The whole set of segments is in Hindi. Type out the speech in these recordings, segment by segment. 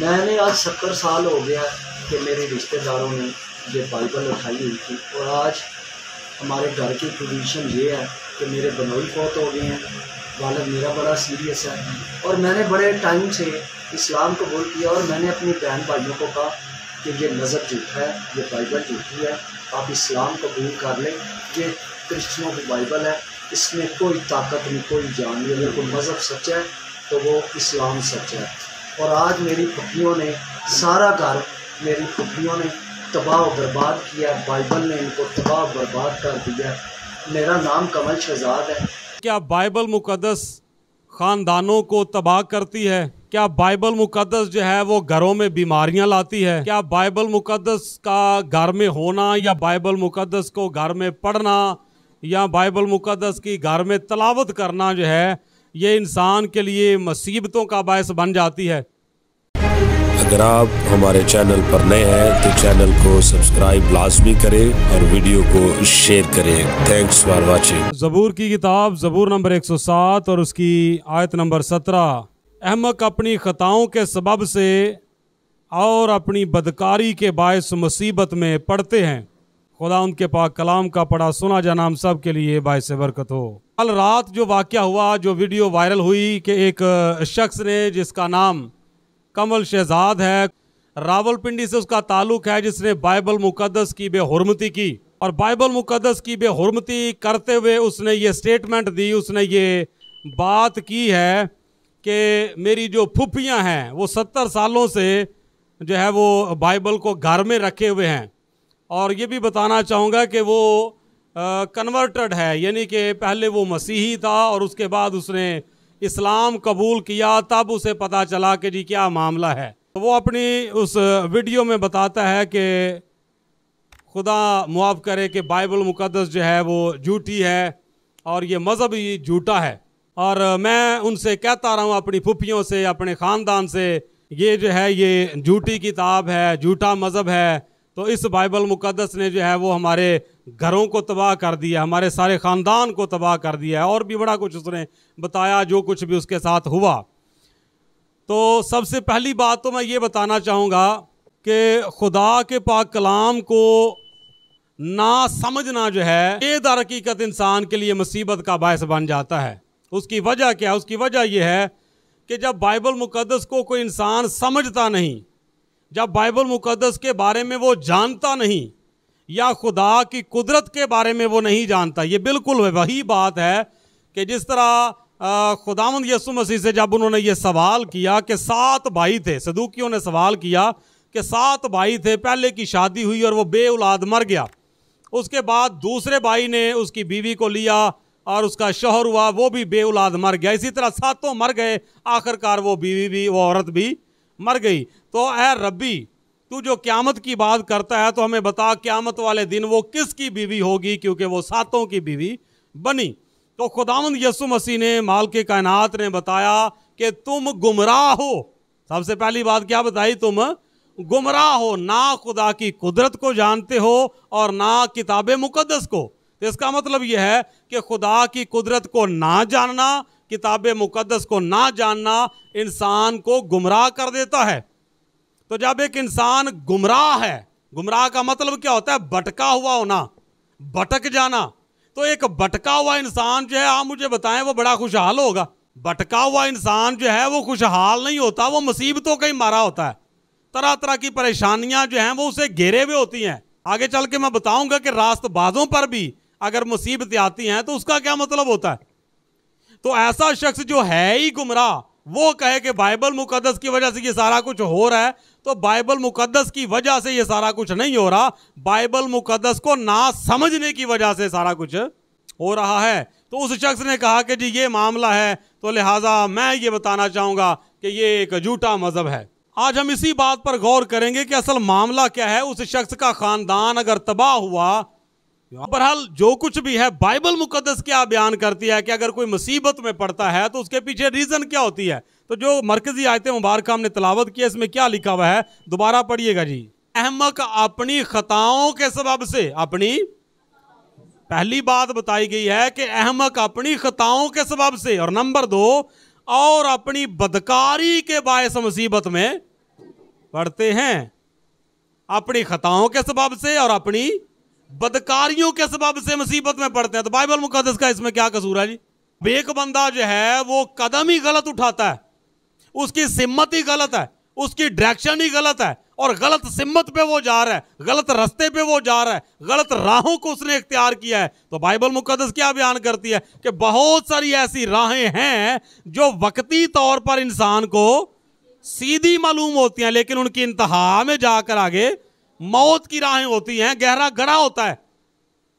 मैंने आज सत्तर साल हो गया कि मेरे रिश्तेदारों ने ये बाइबल उठाई हुई थी और आज हमारे घर की पोजीशन ये है कि मेरे बनोई फौत हो गए हैं वालद मेरा बड़ा सीरियस है और मैंने बड़े टाइम से इस्लाम कबूल किया और मैंने अपनी बहन भाइयों को कहा कि ये नज़र झूठा है ये बाइबल झूठी है आप इस्लाम कबूल कर लें ये क्रिश्चनों की बाइबल है इसमें कोई ताकत नहीं कोई जान नहीं अगर कोई मज़हब सच्चा है तो वो इस्लाम सच्चा है और आज मेरी फुफियों ने सारा घर मेरी फुफियों ने तबाह बर्बाद किया बाइबल ने इनको तबाह बर्बाद कर दिया मेरा नाम कमल शहजाद है क्या बाइबल मुकदस ख़ानदानों को तबाह करती है क्या बाइबल मुकदस जो है वो घरों में बीमारियां लाती है क्या बाइबल मुकदस का घर में होना या बाइबल मुकदस को घर में पढ़ना या बाइबल मुकदस की घर में तलावत करना जो है ये इंसान के लिए मुसीबतों का बायस बन जाती है अगर आप हमारे चैनल पर नए हैं तो चैनल को सब्सक्राइब लाजमी करें और वीडियो को शेयर करें थैंक्स फॉर वाचिंग जबूर की किताब जबूर नंबर 107 और उसकी आयत नंबर 17 अहमक अपनी खताओं के सबब से और अपनी बदकारी के बायस मुसीबत में पड़ते हैं खुदा उनके पाक कलाम का पढ़ा सुना जा नाम सब के लिए बायस बरकत हो कल रात जो वाक़ हुआ जो वीडियो वायरल हुई कि एक शख्स ने जिसका नाम कमल शहजाद है रावलपिंडी से उसका ताल्लुक है जिसने बाइबल मुकदस की बेहरमती की और बाइबल मुकदस की बेहरमती करते हुए उसने ये स्टेटमेंट दी उसने ये बात की है कि मेरी जो फुफियाँ हैं वो सत्तर सालों से जो है वो बाइबल को घर में रखे हुए हैं और ये भी बताना चाहूँगा कि वो कन्वर्टेड है यानी कि पहले वो मसीही था और उसके बाद उसने इस्लाम कबूल किया तब उसे पता चला कि जी क्या मामला है वो अपनी उस वीडियो में बताता है कि खुदा मुआफ़ करे कि बाइबल मुकदस जो है वो झूठी है और ये मज़हब ही झूठा है और मैं उनसे कहता रहा हूँ अपनी फुफियों से अपने ख़ानदान से ये जो है ये झूठी किताब है झूठा मज़हब है तो इस बाइबल मुकदस ने जो है वो हमारे घरों को तबाह कर दिया हमारे सारे ख़ानदान को तबाह कर दिया और भी बड़ा कुछ उसने बताया जो कुछ भी उसके साथ हुआ तो सबसे पहली बात तो मैं ये बताना चाहूँगा कि खुदा के पाक कलाम को ना समझना जो है ये दर हकीकत इंसान के लिए मुसीबत का बायस बन जाता है उसकी वजह क्या है उसकी वजह यह है कि जब बाइबल मुकदस को कोई इंसान समझता नहीं जब बाइबल मुकदस के बारे में वो जानता नहीं या खुदा की कुदरत के बारे में वो नहीं जानता ये बिल्कुल वही बात है कि जिस तरह खुदाम यसु मसीह से जब उन्होंने ये सवाल किया कि सात भाई थे सदुकियों ने सवाल किया कि सात भाई थे पहले की शादी हुई और वो बे मर गया उसके बाद दूसरे भाई ने उसकी बीवी को लिया और उसका शोहर हुआ वो भी बे मर गया इसी तरह सातों मर गए आखिरकार वो बीवी भी वो औरत भी मर गई तो ए रबी तू जो क्यामत की बात करता है तो हमें बता क्यामत वाले दिन वो किसकी बीवी होगी क्योंकि वो सातों की बीवी बनी तो खुदावंद यसु मसीह ने माल के कायनात ने बताया कि तुम गुमराह हो सबसे पहली बात क्या बताई तुम गुमराह हो ना खुदा की कुदरत को जानते हो और ना किताब मुकदस को तो इसका मतलब यह है कि खुदा की कुदरत को ना जानना किताब मुकदस को ना जानना इंसान को गुमराह कर देता है तो जब एक इंसान गुमराह है गुमराह का मतलब क्या होता है भटका हुआ होना भटक जाना तो एक भटका हुआ इंसान जो है आप मुझे बताएं वो बड़ा खुशहाल होगा भटका हुआ इंसान जो है वो खुशहाल नहीं होता वो मुसीबतों का ही मारा होता है तरह तरह की परेशानियां जो हैं वो उसे घेरे हुए होती हैं आगे चल के मैं बताऊंगा कि रास्तबाजों पर भी अगर मुसीबतें आती हैं तो उसका क्या मतलब होता है तो ऐसा शख्स जो है ही गुमराह वो कहे कि बाइबल मुकदस की वजह से ये सारा कुछ हो रहा है तो बाइबल मुकदस की वजह से ये सारा कुछ नहीं हो रहा बाइबल मुकदस को ना समझने की वजह से सारा कुछ हो रहा है तो उस शख्स ने कहा कि जी ये मामला है तो लिहाजा मैं ये बताना चाहूँगा कि ये एक झूठा मज़हब है आज हम इसी बात पर गौर करेंगे कि असल मामला क्या है उस शख्स का ख़ानदान अगर तबाह हुआ बहरहाल जो कुछ भी है बाइबल मुकदस क्या बयान करती है कि अगर कोई मुसीबत में पड़ता है तो उसके पीछे रीज़न क्या होती है तो जो मरकजी आयत मुबारक हमने तलावत किया इसमें क्या लिखा हुआ है दोबारा पढ़िएगा जी अहमक अपनी खताओं के सबब से अपनी पहली बात बताई गई है कि अहमक अपनी खताओं के सबब से और नंबर दो और अपनी बदकारी के बायस मुसीबत में पढ़ते हैं अपनी खताओं के सबब से और अपनी बदकारियों के सबब से मुसीबत में पड़ते हैं तो बाइबल मुकदस का इसमें क्या कसूर है जी एक बंदा जो है वो कदम ही गलत उठाता है उसकी सिम्मत ही गलत है उसकी डायरेक्शन ही गलत है और गलत सिम्मत पे वो जा रहा है गलत रास्ते पे वो जा रहा है गलत राहों को उसने इख्तियार किया है तो बाइबल मुकदस क्या बयान करती है कि बहुत सारी ऐसी राहें हैं जो वक्ती तौर पर इंसान को सीधी मालूम होती हैं लेकिन उनकी इंतहा में जाकर आगे मौत की राहें होती हैं गहरा गड़ा होता है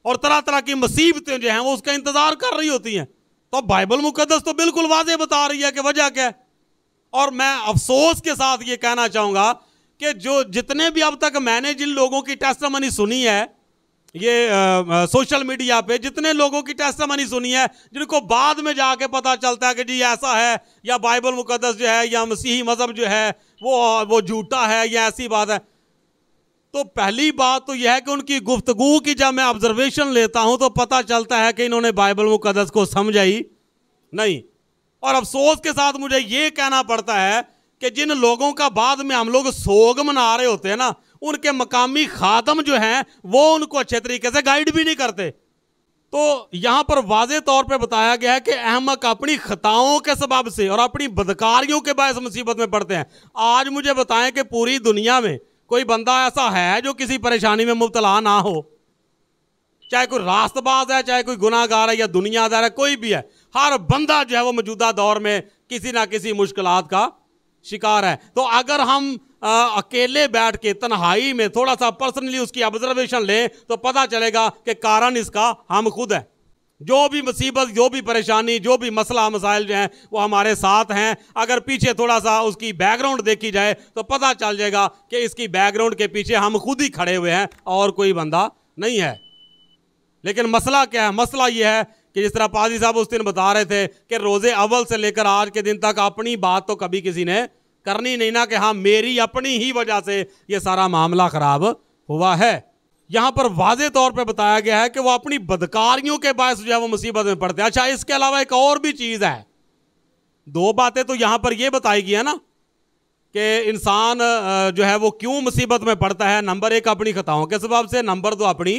और तरह तरह की मुसीबतें जो हैं वो उसका इंतज़ार कर रही होती हैं तो बाइबल मुकदस तो बिल्कुल वाजे बता रही है कि वजह क्या है और मैं अफसोस के साथ ये कहना चाहूँगा कि जो जितने भी अब तक मैंने जिन लोगों की टेस्ट मनी सुनी है ये आ, सोशल मीडिया पे जितने लोगों की टेस्ट मनी सुनी है जिनको बाद में जाके पता चलता है कि जी ऐसा है या बाइबल मुकदस जो है या मसीही मज़हब जो है वो वो झूठा है या ऐसी बात है तो पहली बात तो यह है कि उनकी गुफ्तगु की जब मैं ऑब्जर्वेशन लेता हूं तो पता चलता है कि इन्होंने बाइबल मुकदस को समझाई नहीं और अफसोस के साथ मुझे ये कहना पड़ता है कि जिन लोगों का बाद में हम लोग सोग मना रहे होते हैं ना उनके मकामी खादम जो हैं वो उनको अच्छे तरीके से गाइड भी नहीं करते तो यहाँ पर वाज तौर पर बताया गया है कि अहमक अपनी खताओं के सबाब से और अपनी बदकारियों के बायस मुसीबत में पड़ते हैं आज मुझे बताएं कि पूरी दुनिया में कोई बंदा ऐसा है जो किसी परेशानी में मुबतला ना हो चाहे कोई रास्तबाज है चाहे कोई गुनाहगार है या दुनियादार है कोई भी है हर बंदा जो है वो मौजूदा दौर में किसी ना किसी मुश्किल का शिकार है तो अगर हम आ, अकेले बैठ के तन्हाई में थोड़ा सा पर्सनली उसकी ऑब्जर्वेशन लें तो पता चलेगा कि कारण इसका हम खुद है जो भी मुसीबत जो भी परेशानी जो भी मसला मसाइल जो हैं वो हमारे साथ हैं अगर पीछे थोड़ा सा उसकी बैकग्राउंड देखी जाए तो पता चल जाएगा कि इसकी बैकग्राउंड के पीछे हम खुद ही खड़े हुए हैं और कोई बंदा नहीं है लेकिन मसला क्या है मसला ये है कि जिस तरह पाजी साहब उस दिन बता रहे थे कि रोज़े अव्वल से लेकर आज के दिन तक अपनी बात तो कभी किसी ने करनी नहीं ना कि हाँ मेरी अपनी ही वजह से ये सारा मामला ख़राब हुआ है यहां पर वाजे तौर पे बताया गया है कि वो अपनी बदकारियों के बायस जो है वो मुसीबत में पड़ते हैं अच्छा इसके अलावा एक और भी चीज है दो बातें तो यहां पर यह बताई गई है ना कि इंसान जो है वो क्यों मुसीबत में पड़ता है नंबर एक अपनी खताओं के सबाब से नंबर दो अपनी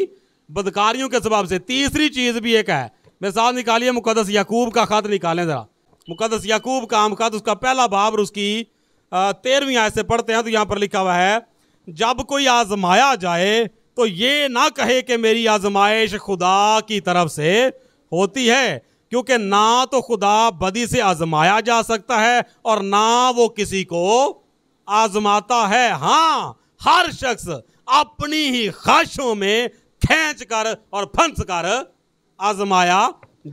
बदकारियों के सबाब से तीसरी चीज़ भी एक है मेरे साथ निकालिए मुकदस याकूब का ख़त निकालें ज़रा मुकदस याकूब का आम ख़त उसका पहला बाब और उसकी तेरहवीं आय से पढ़ते हैं तो यहाँ पर लिखा हुआ है जब कोई आजमाया जाए तो ये ना कहे कि मेरी आजमाइश खुदा की तरफ से होती है क्योंकि ना तो खुदा बदी से आजमाया जा सकता है और ना वो किसी को आजमाता है हाँ हर शख्स अपनी ही ख्वाहिशों में खेच कर और फंस कर आजमाया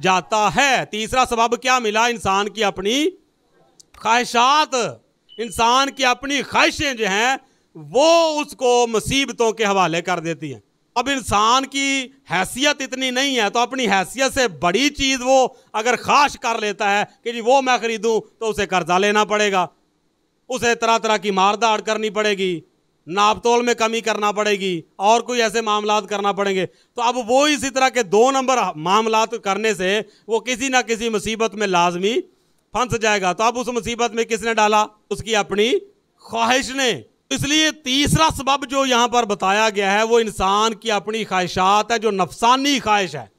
जाता है तीसरा सबब क्या मिला इंसान की अपनी ख्वाहिशात इंसान की अपनी ख्वाहिशें जो हैं वो उसको मुसीबतों के हवाले कर देती हैं अब इंसान की हैसियत इतनी नहीं है तो अपनी हैसियत से बड़ी चीज़ वो अगर खाश कर लेता है कि जी वो मैं ख़रीदूँ तो उसे कर्जा लेना पड़ेगा उसे तरह तरह की मार दाड़ करनी पड़ेगी नापतोल में कमी करना पड़ेगी और कोई ऐसे मामला करना पड़ेंगे तो अब वो इसी तरह के दो नंबर मामला करने से वो किसी ना किसी मुसीबत में लाजमी फंस जाएगा तो अब उस मुसीबत में किसने डाला उसकी अपनी ख्वाहिश ने इसलिए तीसरा सबब जो यहाँ पर बताया गया है वो इंसान की अपनी ख्वाहिशात है जो नफसानी ख्वाहिश है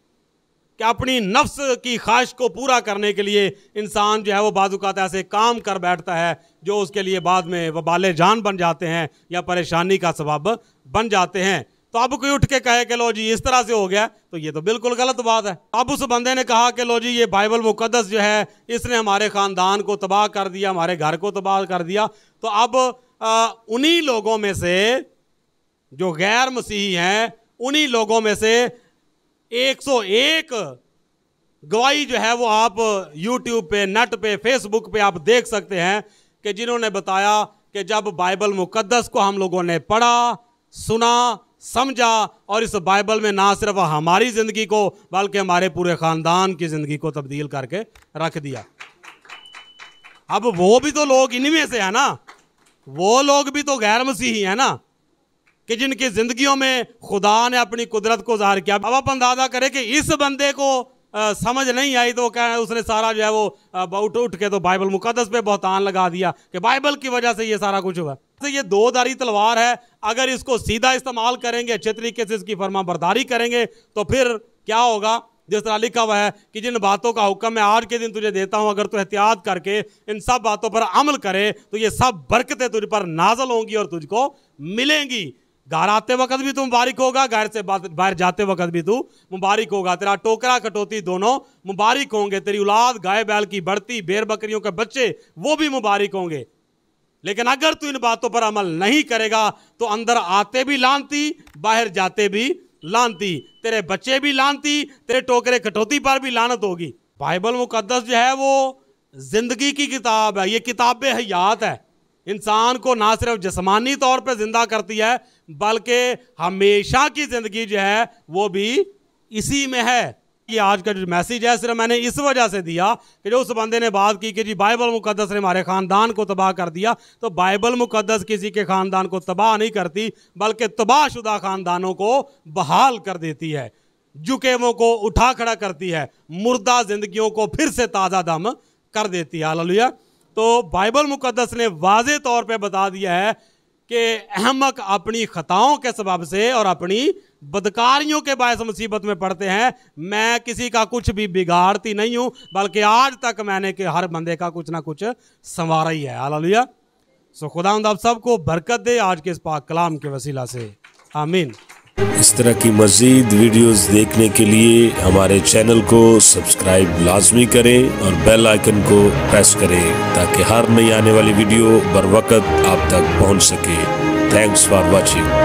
कि अपनी नफ्स की ख्वाहिश को पूरा करने के लिए इंसान जो है वो बाज़ात ऐसे काम कर बैठता है जो उसके लिए बाद में वबाल जान बन जाते हैं या परेशानी का सबब बन जाते हैं तो अब कोई उठ के कहे कि लो जी इस तरह से हो गया तो ये तो बिल्कुल गलत बात है अब उस बंदे ने कहा कि लो जी ये बाइबल मुकदस जो है इसने हमारे ख़ानदान को तबाह कर दिया हमारे घर को तबाह कर दिया तो अब उन्हीं लोगों में से जो गैर मसीही हैं उन्हीं लोगों में से 101 गवाही जो है वो आप YouTube पे नेट पे Facebook पे आप देख सकते हैं कि जिन्होंने बताया कि जब बाइबल मुकद्दस को हम लोगों ने पढ़ा सुना समझा और इस बाइबल में ना सिर्फ हमारी ज़िंदगी को बल्कि हमारे पूरे ख़ानदान की ज़िंदगी को तब्दील करके रख दिया अब वो भी तो लोग इन्हीं में से है ना वो लोग भी तो गैर मसीही हैं ना कि जिनकी जिंदगियों में खुदा ने अपनी कुदरत को जाहिर किया अब आप अंदाजा करें कि इस बंदे को आ, समझ नहीं आई तो क्या उसने सारा जो है वो उठ उठ के तो बाइबल मुकदस पे बहुतान लगा दिया कि बाइबल की वजह से ये सारा कुछ हुआ तो ये दो दारी तलवार है अगर इसको सीधा इस्तेमाल करेंगे अच्छे तरीके से इसकी फर्मा बर्दारी करेंगे तो फिर क्या होगा जिस तरह लिखा हुआ है कि जिन बातों का हुक्म मैं आज के दिन तुझे देता हूँ अगर तू एहतियात करके इन सब बातों पर अमल करे तो ये सब बरकतें तुझ पर नाजल होंगी और तुझको मिलेंगी घर आते वक्त भी तू मुबारक होगा घर से बाहर जाते वक्त भी तू मुबारक होगा तेरा टोकरा कटौती दोनों मुबारक होंगे तेरी औलाद गाय बैल की बढ़ती बेर बकरियों के बच्चे वो भी मुबारक होंगे लेकिन अगर तू इन बातों पर अमल नहीं करेगा तो अंदर आते भी लानती बाहर जाते भी लानती तेरे बच्चे भी लानती तेरे टोकरे कटौती पर भी लानत होगी बाइबल मुकदस जो है वो ज़िंदगी की किताब है ये किताब हयात है इंसान को ना सिर्फ जिसमानी तौर पर ज़िंदा करती है बल्कि हमेशा की ज़िंदगी जो है वो भी इसी में है कि आज का जो मैसेज है सिर्फ मैंने इस वजह से दिया कि जो उस बंदे ने बात की कि जी बाइबल मुकदस ने हमारे ख़ानदान को तबाह कर दिया तो बाइबल मुकदस किसी के ख़ानदान को तबाह नहीं करती बल्कि तबाहशुदा ख़ानदानों को बहाल कर देती है जुकेवों को उठा खड़ा करती है मुर्दा जिंदगियों को फिर से ताज़ा दम कर देती है हालेलुया तो बाइबल मुकदस ने वाज तौर पर बता दिया है कि अहमक अपनी खताओं के सबब से और अपनी बदकारियों के बायस मुसीबत में पड़ते हैं मैं किसी का कुछ भी बिगाड़ती नहीं हूँ बल्कि आज तक मैंने कि हर बंदे का कुछ ना कुछ संवारा ही है लिया सो खुदा आप सबको बरकत दे आज के इस पाक कलाम के वसीला से आमीन इस तरह की मज़ीद वीडियोस देखने के लिए हमारे चैनल को सब्सक्राइब लाजमी करें और बेल आइकन को प्रेस करें ताकि हर नई आने वाली वीडियो बर वक्त आप तक पहुंच सके थैंक्स फॉर वाचिंग